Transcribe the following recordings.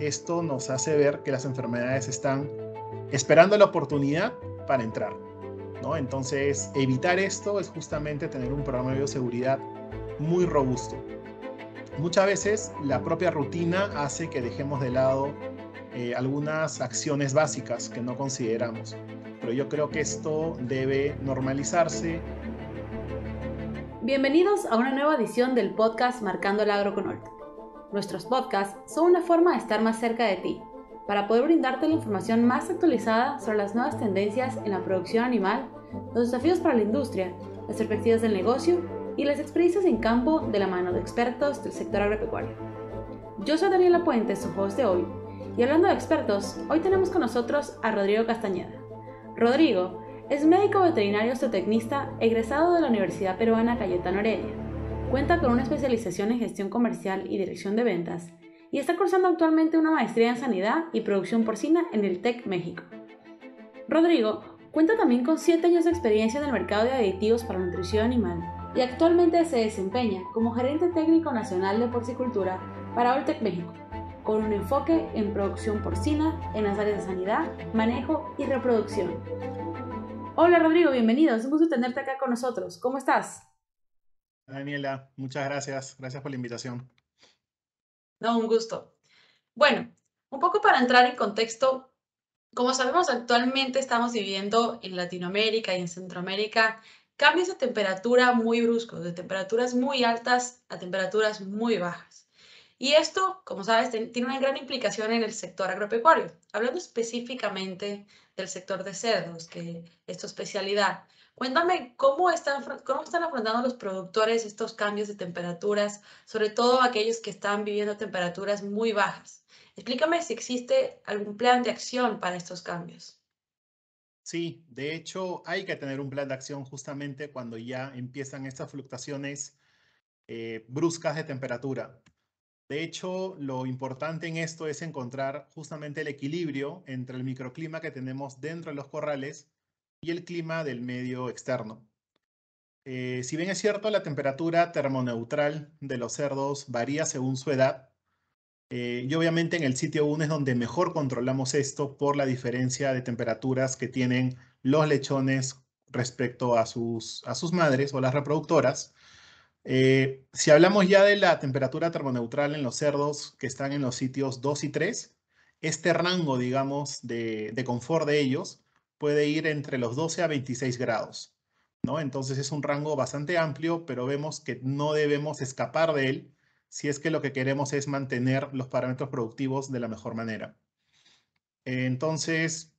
Esto nos hace ver que las enfermedades están esperando la oportunidad para entrar. ¿no? Entonces, evitar esto es justamente tener un programa de bioseguridad muy robusto. Muchas veces la propia rutina hace que dejemos de lado eh, algunas acciones básicas que no consideramos pero yo creo que esto debe normalizarse. Bienvenidos a una nueva edición del podcast Marcando el Agro con Nuestros podcasts son una forma de estar más cerca de ti, para poder brindarte la información más actualizada sobre las nuevas tendencias en la producción animal, los desafíos para la industria, las perspectivas del negocio y las experiencias en campo de la mano de expertos del sector agropecuario. Yo soy Daniela Puente, su host de hoy, y hablando de expertos, hoy tenemos con nosotros a Rodrigo Castañeda. Rodrigo es médico veterinario zootecnista egresado de la Universidad Peruana Cayetano Heredia. Cuenta con una especialización en gestión comercial y dirección de ventas y está cursando actualmente una maestría en sanidad y producción porcina en el TEC México. Rodrigo cuenta también con 7 años de experiencia en el mercado de aditivos para nutrición animal y actualmente se desempeña como gerente técnico nacional de porcicultura para Oltec México con un enfoque en producción porcina en las áreas de sanidad, manejo y reproducción. Hola Rodrigo, bienvenido. Es un gusto tenerte acá con nosotros. ¿Cómo estás? Daniela, muchas gracias. Gracias por la invitación. No, un gusto. Bueno, un poco para entrar en contexto, como sabemos actualmente estamos viviendo en Latinoamérica y en Centroamérica cambios de temperatura muy bruscos, de temperaturas muy altas a temperaturas muy bajas. Y esto, como sabes, tiene una gran implicación en el sector agropecuario. Hablando específicamente del sector de cerdos, que es tu especialidad, cuéntame cómo están, cómo están afrontando los productores estos cambios de temperaturas, sobre todo aquellos que están viviendo temperaturas muy bajas. Explícame si existe algún plan de acción para estos cambios. Sí, de hecho hay que tener un plan de acción justamente cuando ya empiezan estas fluctuaciones eh, bruscas de temperatura. De hecho, lo importante en esto es encontrar justamente el equilibrio entre el microclima que tenemos dentro de los corrales y el clima del medio externo. Eh, si bien es cierto, la temperatura termoneutral de los cerdos varía según su edad, eh, y obviamente en el sitio 1 es donde mejor controlamos esto por la diferencia de temperaturas que tienen los lechones respecto a sus madres o las reproductoras. Eh, si hablamos ya de la temperatura termoneutral en los cerdos que están en los sitios 2 y 3, este rango, digamos, de, confort de ellos puede ir entre los 12 a 26 grados. Entonces es un rango bastante amplio, pero vemos que no debemos escapar de él si es que lo que queremos es mantener los parámetros productivos de la mejor manera. Entonces,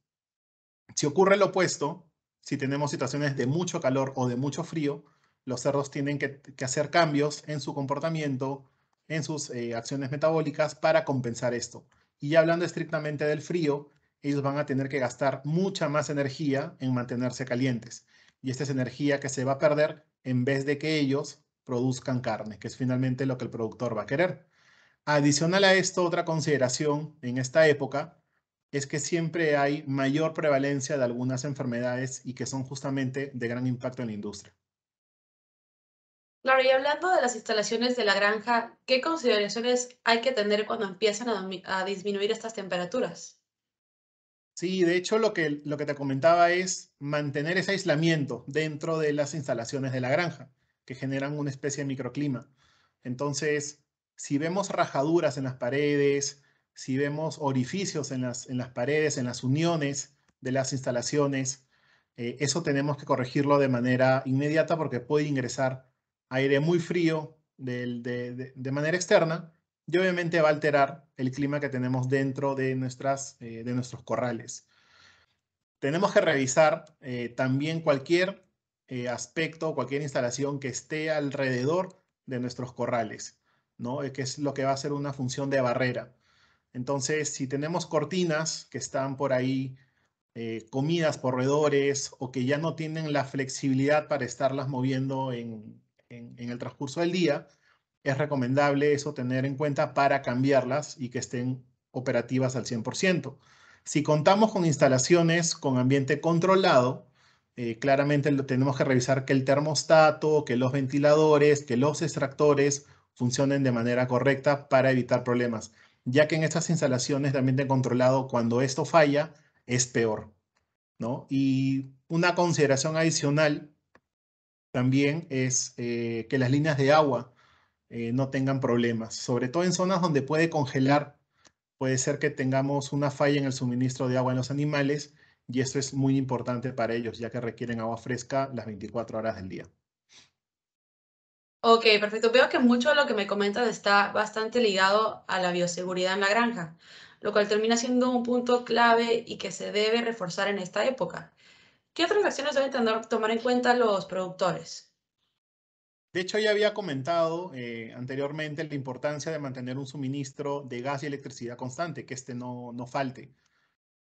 si ocurre lo opuesto, si tenemos situaciones de mucho calor o de mucho frío, los cerdos tienen que, hacer cambios en su comportamiento, en sus eh, acciones metabólicas para compensar esto. Y hablando estrictamente del frío, ellos van a tener que gastar mucha más energía en mantenerse calientes. Y esta es energía que se va a perder en vez de que ellos produzcan carne, que es finalmente lo que el productor va a querer. Adicional a esto, otra consideración en esta época es que siempre hay mayor prevalencia de algunas enfermedades y que son justamente de gran impacto en la industria. Claro, y hablando de las instalaciones de la granja, ¿qué consideraciones hay que tener cuando empiezan a, disminuir estas temperaturas? Sí, de hecho lo que, lo que te comentaba es mantener ese aislamiento dentro de las instalaciones de la granja, que generan una especie de microclima. Entonces, si vemos rajaduras en las paredes, si vemos orificios en las, en las paredes, en las uniones de las instalaciones, eh, eso tenemos que corregirlo de manera inmediata porque puede ingresar aire muy frío de, manera externa y obviamente va a alterar el clima que tenemos dentro de, nuestras, eh, de nuestros corrales. Tenemos que revisar eh, también cualquier eh, aspecto, cualquier instalación que esté alrededor de nuestros corrales, ¿no? que es lo que va a ser una función de barrera. Entonces, si tenemos cortinas que están por ahí comidas por redores, o que ya no tienen la flexibilidad para estarlas moviendo en, en, el transcurso del día, es recomendable eso tener en cuenta para cambiarlas y que estén operativas al 100%. Si contamos con instalaciones con ambiente controlado, eh, claramente tenemos que revisar que el termostato, que los ventiladores, que los extractores funcionen de manera correcta para evitar problemas, ya que en estas instalaciones de ambiente controlado, cuando esto falla, es peor. Y una consideración adicional también es eh, que las líneas de agua eh, no tengan problemas, sobre todo en zonas donde puede congelar. Puede ser que tengamos una falla en el suministro de agua en los animales y esto es muy importante para ellos, ya que requieren agua fresca las 24 horas del día. Ok, perfecto. Veo que mucho de lo que me comentas está bastante ligado a la bioseguridad en la granja, lo cual termina siendo un punto clave y que se debe reforzar en esta época. ¿Qué otras acciones deben tener, tomar en cuenta los productores? De hecho, ya había comentado eh, anteriormente la importancia de mantener un suministro de gas y electricidad constante, que este no, no falte.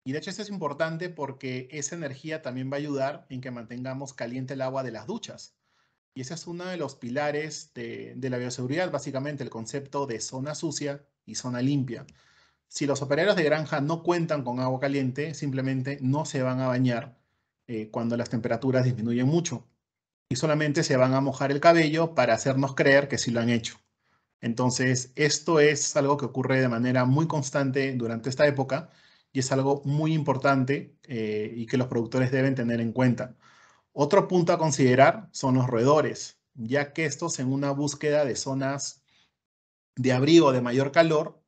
Y de hecho, esto es importante porque esa energía también va a ayudar en que mantengamos caliente el agua de las duchas. Y ese es uno de los pilares de, de la bioseguridad, básicamente el concepto de zona sucia y zona limpia. Si los operarios de granja no cuentan con agua caliente, simplemente no se van a bañar eh, cuando las temperaturas disminuyen mucho y solamente se van a mojar el cabello para hacernos creer que sí lo han hecho. Entonces, esto es algo que ocurre de manera muy constante durante esta época y es algo muy importante eh, y que los productores deben tener en cuenta. Otro punto a considerar son los roedores, ya que estos en una búsqueda de zonas de abrigo de mayor calor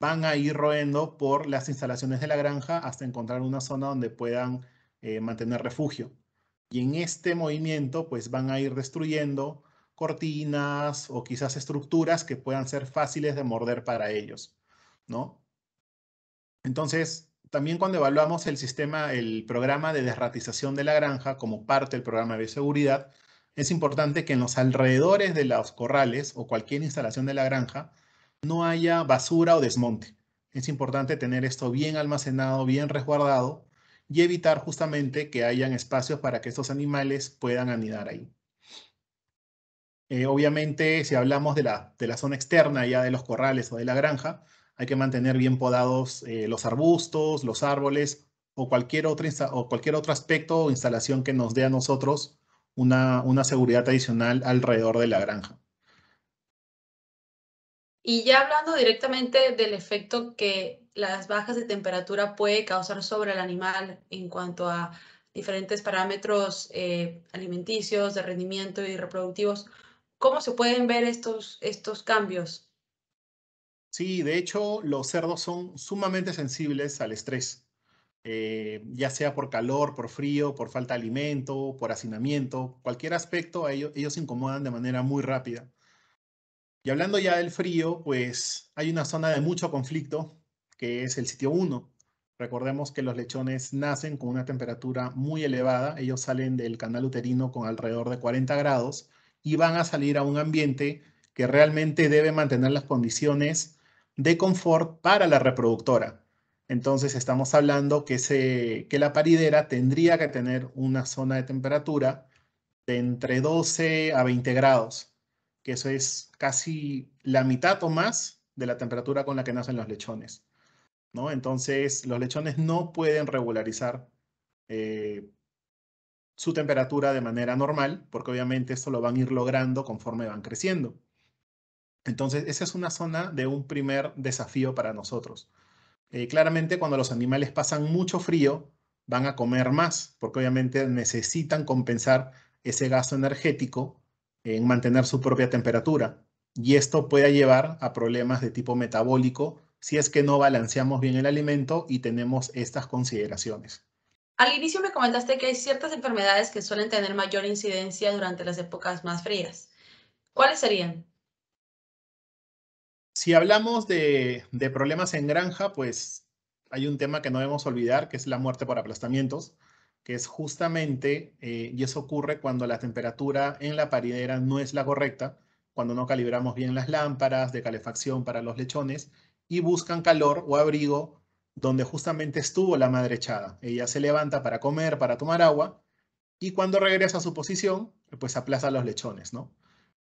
van a ir roendo por las instalaciones de la granja hasta encontrar una zona donde puedan eh, mantener refugio. Y en este movimiento, pues van a ir destruyendo cortinas o quizás estructuras que puedan ser fáciles de morder para ellos, ¿no? Entonces, también cuando evaluamos el sistema, el programa de desratización de la granja como parte del programa de seguridad es importante que en los alrededores de los corrales o cualquier instalación de la granja no haya basura o desmonte. Es importante tener esto bien almacenado, bien resguardado, y evitar justamente que hayan espacios para que estos animales puedan anidar ahí. Eh, obviamente, si hablamos de la, de la, zona externa ya de los corrales o de la granja, hay que mantener bien podados eh, los arbustos, los árboles o cualquier, otro o cualquier otro aspecto o instalación que nos dé a nosotros una, una seguridad adicional alrededor de la granja. Y ya hablando directamente del efecto que las bajas de temperatura puede causar sobre el animal en cuanto a diferentes parámetros eh, alimenticios, de rendimiento y reproductivos. ¿Cómo se pueden ver estos, estos cambios? Sí, de hecho, los cerdos son sumamente sensibles al estrés, eh, ya sea por calor, por frío, por falta de alimento, por hacinamiento, cualquier aspecto, ellos, ellos se incomodan de manera muy rápida. Y hablando ya del frío, pues hay una zona de mucho conflicto que es el sitio 1. Recordemos que los lechones nacen con una temperatura muy elevada, ellos salen del canal uterino con alrededor de 40 grados y van a salir a un ambiente que realmente debe mantener las condiciones de confort para la reproductora. Entonces estamos hablando que, se, la paridera tendría que tener una zona de temperatura de entre 12 a 20 grados, que eso es casi la mitad o más de la temperatura con la que nacen los lechones. Entonces, los lechones no pueden regularizar eh, su temperatura de manera normal, porque obviamente esto lo van a ir logrando conforme van creciendo. Entonces, esa es una zona de un primer desafío para nosotros. Eh, claramente, cuando los animales pasan mucho frío, van a comer más, porque obviamente necesitan compensar ese gasto energético en mantener su propia temperatura. Y esto puede llevar a problemas de tipo metabólico si es que no balanceamos bien el alimento y tenemos estas consideraciones. Al inicio me comentaste que hay ciertas enfermedades que suelen tener mayor incidencia durante las épocas más frías. ¿Cuáles serían? Si hablamos de, problemas en granja, pues hay un tema que no debemos olvidar, que es la muerte por aplastamientos, que es justamente, eh, y eso ocurre cuando la temperatura en la paridera no es la correcta, cuando no calibramos bien las lámparas de calefacción para los lechones y buscan calor o abrigo donde justamente estuvo la madre echada. Ella se levanta para comer, para tomar agua, y cuando regresa a su posición, pues aplaza los lechones, ¿no?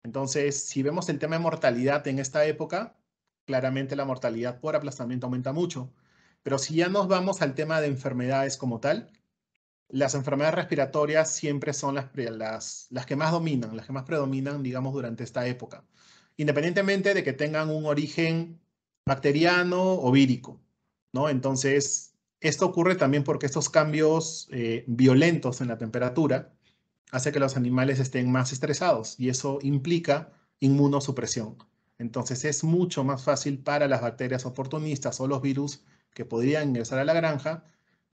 Entonces, si vemos el tema de mortalidad en esta época, claramente la mortalidad por aplastamiento aumenta mucho. Pero si ya nos vamos al tema de enfermedades como tal, las enfermedades respiratorias siempre son las, las, las que más dominan, las que más predominan, digamos, durante esta época. Independientemente de que tengan un origen bacteriano o vírico, ¿no? Entonces, esto ocurre también porque estos cambios eh, violentos en la temperatura hace que los animales estén más estresados y eso implica inmunosupresión. Entonces es mucho más fácil para las bacterias oportunistas o los virus que podrían ingresar a la granja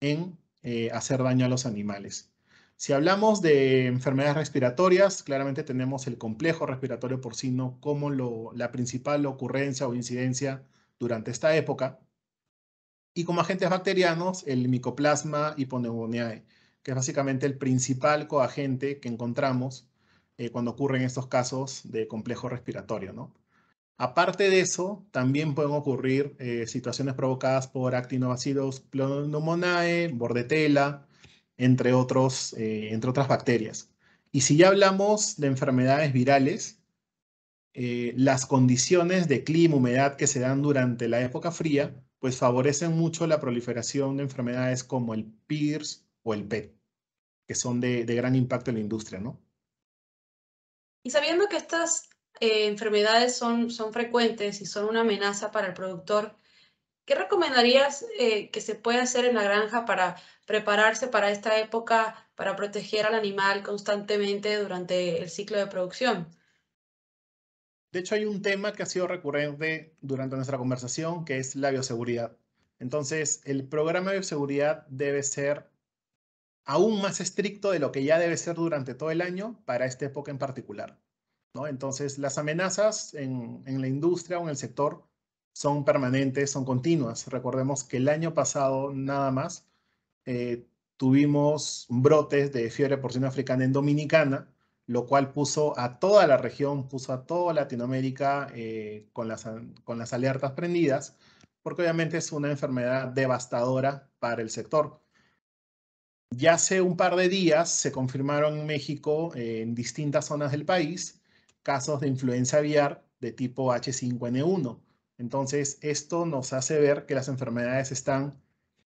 en eh, hacer daño a los animales. Si hablamos de enfermedades respiratorias, claramente tenemos el complejo respiratorio porcino como la principal ocurrencia o incidencia durante esta época. Y como agentes bacterianos, el micoplasma hiponeumoniae, que es básicamente el principal coagente que encontramos eh, cuando ocurren estos casos de complejo respiratorio, Aparte de eso, también pueden ocurrir eh, situaciones provocadas por Actinobacillus pneumoniae, bordetela, entre, otros, eh, entre otras bacterias. Y si ya hablamos de enfermedades virales, eh, las condiciones de clima, humedad que se dan durante la época fría, pues favorecen mucho la proliferación de enfermedades como el PIRS o el PET, que son de, gran impacto en la industria, Y sabiendo que estas eh, enfermedades son, frecuentes y son una amenaza para el productor, ¿Qué recomendarías eh, que se pueda hacer en la granja para prepararse para esta época, para proteger al animal constantemente durante el ciclo de producción? De hecho, hay un tema que ha sido recurrente durante nuestra conversación, que es la bioseguridad. Entonces, el programa de bioseguridad debe ser aún más estricto de lo que ya debe ser durante todo el año para esta época en particular. Entonces, las amenazas en, la industria o en el sector son permanentes, son continuas. Recordemos que el año pasado nada más eh, tuvimos brotes de fiebre porcina africana en Dominicana, lo cual puso a toda la región, puso a toda Latinoamérica eh, con, las, alertas prendidas, porque obviamente es una enfermedad devastadora para el sector. Ya hace un par de días se confirmaron en México, eh, en distintas zonas del país, casos de influenza aviar de tipo H5N1. Entonces, esto nos hace ver que las enfermedades están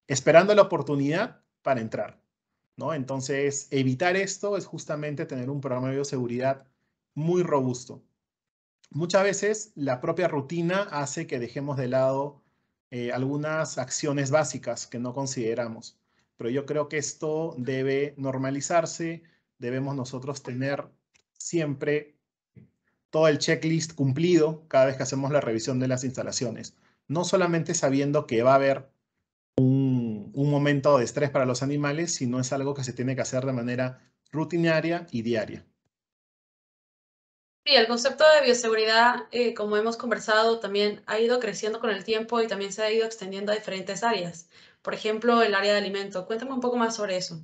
esperando la oportunidad para entrar. ¿no? Entonces, evitar esto es justamente tener un programa de bioseguridad muy robusto. Muchas veces la propia rutina hace que dejemos de lado eh, algunas acciones básicas que no consideramos, pero yo creo que esto debe normalizarse, debemos nosotros tener siempre todo el checklist cumplido cada vez que hacemos la revisión de las instalaciones, no solamente sabiendo que va a haber un un momento de estrés para los animales, si no es algo que se tiene que hacer de manera rutinaria y diaria. Sí, el concepto de bioseguridad, eh, como hemos conversado, también ha ido creciendo con el tiempo y también se ha ido extendiendo a diferentes áreas. Por ejemplo, el área de alimento. Cuéntame un poco más sobre eso.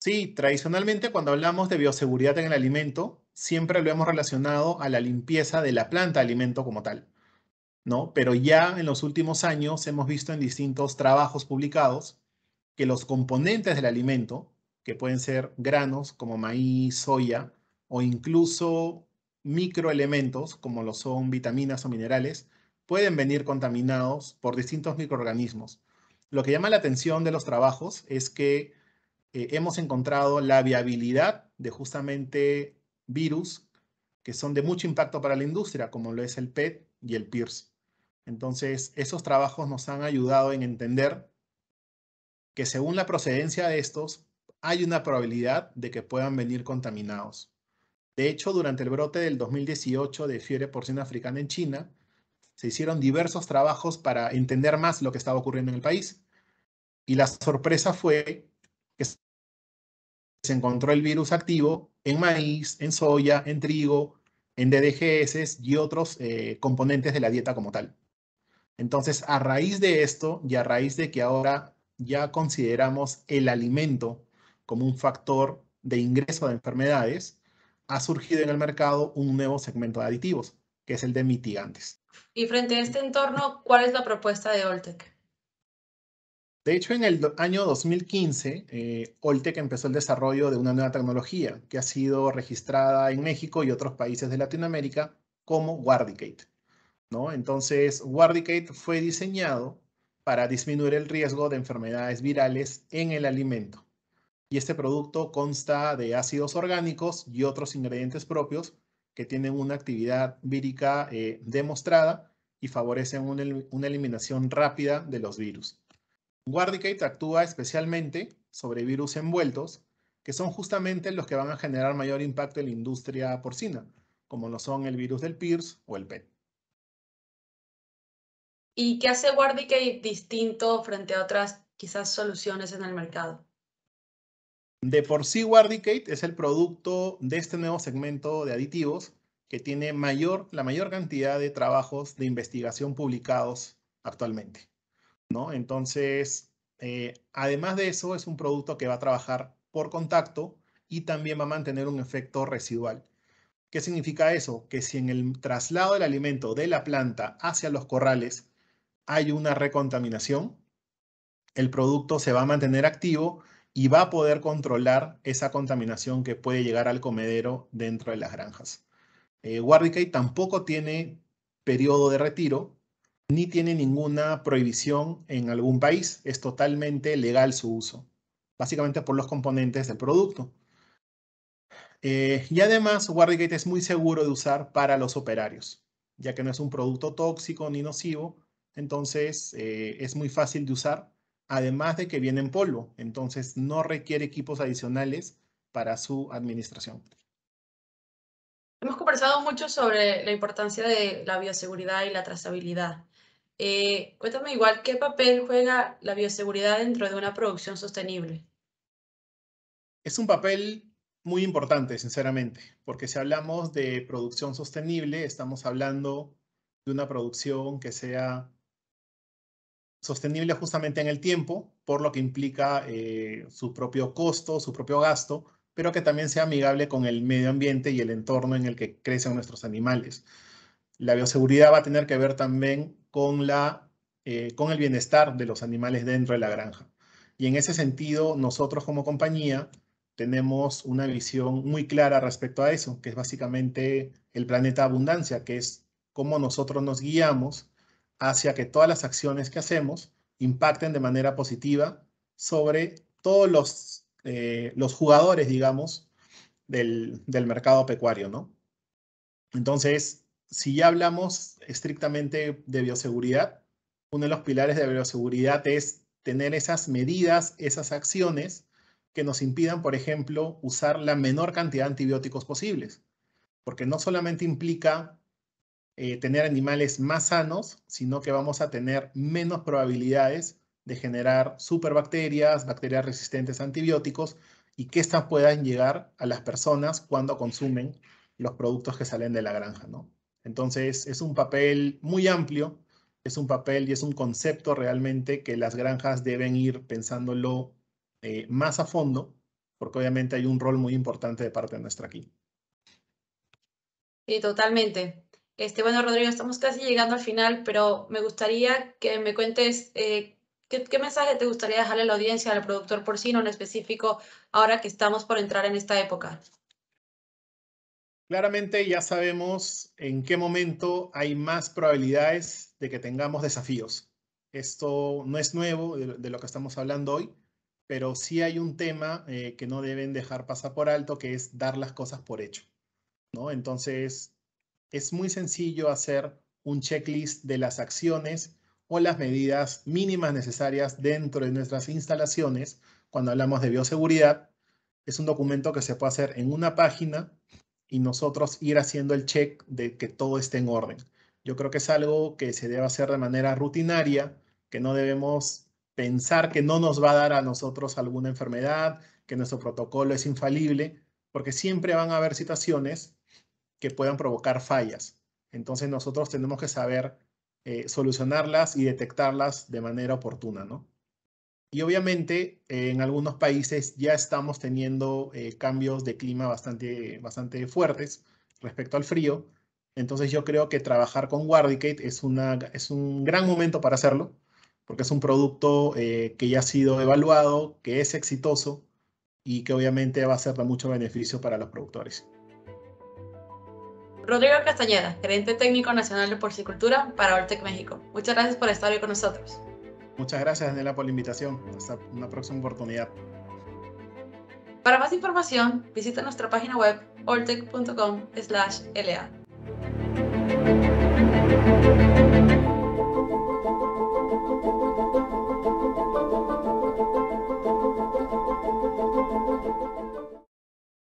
Sí, tradicionalmente cuando hablamos de bioseguridad en el alimento, siempre lo hemos relacionado a la limpieza de la planta de alimento como tal. Pero ya en los últimos años hemos visto en distintos trabajos publicados que los componentes del alimento, que pueden ser granos como maíz, soya o incluso microelementos como lo son vitaminas o minerales, pueden venir contaminados por distintos microorganismos. Lo que llama la atención de los trabajos es que eh, hemos encontrado la viabilidad de justamente virus que son de mucho impacto para la industria, como lo es el PET y el PIRS. Entonces, esos trabajos nos han ayudado en entender que según la procedencia de estos, hay una probabilidad de que puedan venir contaminados. De hecho, durante el brote del 2018 de fiebre porcina africana en China, se hicieron diversos trabajos para entender más lo que estaba ocurriendo en el país. Y la sorpresa fue que se encontró el virus activo en maíz, en soya, en trigo, en DDGS y otros eh, componentes de la dieta como tal. Entonces, a raíz de esto y a raíz de que ahora ya consideramos el alimento como un factor de ingreso de enfermedades, ha surgido en el mercado un nuevo segmento de aditivos, que es el de mitigantes. Y frente a este entorno, ¿cuál es la propuesta de Oltec? De hecho, en el año 2015, eh, Oltec empezó el desarrollo de una nueva tecnología que ha sido registrada en México y otros países de Latinoamérica como Guardicate. Entonces, Wardicate fue diseñado para disminuir el riesgo de enfermedades virales en el alimento. Y este producto consta de ácidos orgánicos y otros ingredientes propios que tienen una actividad vírica eh, demostrada y favorecen una, una, eliminación rápida de los virus. Wardicate actúa especialmente sobre virus envueltos, que son justamente los que van a generar mayor impacto en la industria porcina, como lo son el virus del PIRS o el PET. ¿Y qué hace Guardicate distinto frente a otras quizás soluciones en el mercado? De por sí, Wardicate es el producto de este nuevo segmento de aditivos que tiene mayor, la mayor cantidad de trabajos de investigación publicados actualmente. ¿no? Entonces, eh, además de eso, es un producto que va a trabajar por contacto y también va a mantener un efecto residual. ¿Qué significa eso? Que si en el traslado del alimento de la planta hacia los corrales hay una recontaminación, el producto se va a mantener activo y va a poder controlar esa contaminación que puede llegar al comedero dentro de las granjas. Eh, tampoco tiene periodo de retiro ni tiene ninguna prohibición en algún país. Es totalmente legal su uso, básicamente por los componentes del producto. Eh, y además, wargate es muy seguro de usar para los operarios, ya que no es un producto tóxico ni nocivo entonces eh, es muy fácil de usar, además de que viene en polvo, entonces no requiere equipos adicionales para su administración. Hemos conversado mucho sobre la importancia de la bioseguridad y la trazabilidad. Eh, cuéntame igual, ¿qué papel juega la bioseguridad dentro de una producción sostenible? Es un papel muy importante, sinceramente, porque si hablamos de producción sostenible, estamos hablando de una producción que sea sostenible justamente en el tiempo, por lo que implica eh, su propio costo, su propio gasto, pero que también sea amigable con el medio ambiente y el entorno en el que crecen nuestros animales. La bioseguridad va a tener que ver también con, la, eh, con el bienestar de los animales dentro de la granja. Y en ese sentido, nosotros como compañía tenemos una visión muy clara respecto a eso, que es básicamente el planeta abundancia, que es cómo nosotros nos guiamos hacia que todas las acciones que hacemos impacten de manera positiva sobre todos los, eh, los jugadores, digamos, del, del, mercado pecuario, ¿no? Entonces, si ya hablamos estrictamente de bioseguridad, uno de los pilares de bioseguridad es tener esas medidas, esas acciones que nos impidan, por ejemplo, usar la menor cantidad de antibióticos posibles, porque no solamente implica eh, tener animales más sanos, sino que vamos a tener menos probabilidades de generar superbacterias, bacterias resistentes a antibióticos y que éstas puedan llegar a las personas cuando consumen los productos que salen de la granja, Entonces, es un papel muy amplio, es un papel y es un concepto realmente que las granjas deben ir pensándolo eh, más a fondo, porque obviamente hay un rol muy importante de parte nuestra aquí. Sí, totalmente. Este, bueno, Rodrigo, estamos casi llegando al final, pero me gustaría que me cuentes eh, ¿qué, mensaje te gustaría dejarle a la audiencia, al productor por no en específico, ahora que estamos por entrar en esta época. Claramente ya sabemos en qué momento hay más probabilidades de que tengamos desafíos. Esto no es nuevo de, lo que estamos hablando hoy, pero sí hay un tema eh, que no deben dejar pasar por alto, que es dar las cosas por hecho. ¿no? Entonces, es muy sencillo hacer un checklist de las acciones o las medidas mínimas necesarias dentro de nuestras instalaciones. Cuando hablamos de bioseguridad, es un documento que se puede hacer en una página y nosotros ir haciendo el check de que todo esté en orden. Yo creo que es algo que se debe hacer de manera rutinaria, que no debemos pensar que no nos va a dar a nosotros alguna enfermedad, que nuestro protocolo es infalible, porque siempre van a haber situaciones que puedan provocar fallas. Entonces nosotros tenemos que saber eh, solucionarlas y detectarlas de manera oportuna, ¿no? Y obviamente eh, en algunos países ya estamos teniendo eh, cambios de clima bastante, bastante fuertes respecto al frío. Entonces yo creo que trabajar con Wardicate es, una, es un gran momento para hacerlo, porque es un producto que ya ha sido evaluado, que es exitoso y que obviamente va a ser de mucho beneficio para los productores. Rodrigo Castañeda, gerente técnico nacional de Porcicultura para Ortec México. Muchas gracias por estar hoy con nosotros. Muchas gracias, Daniela, por la invitación. Hasta una próxima oportunidad. Para más información, visita nuestra página web ortec.com/la.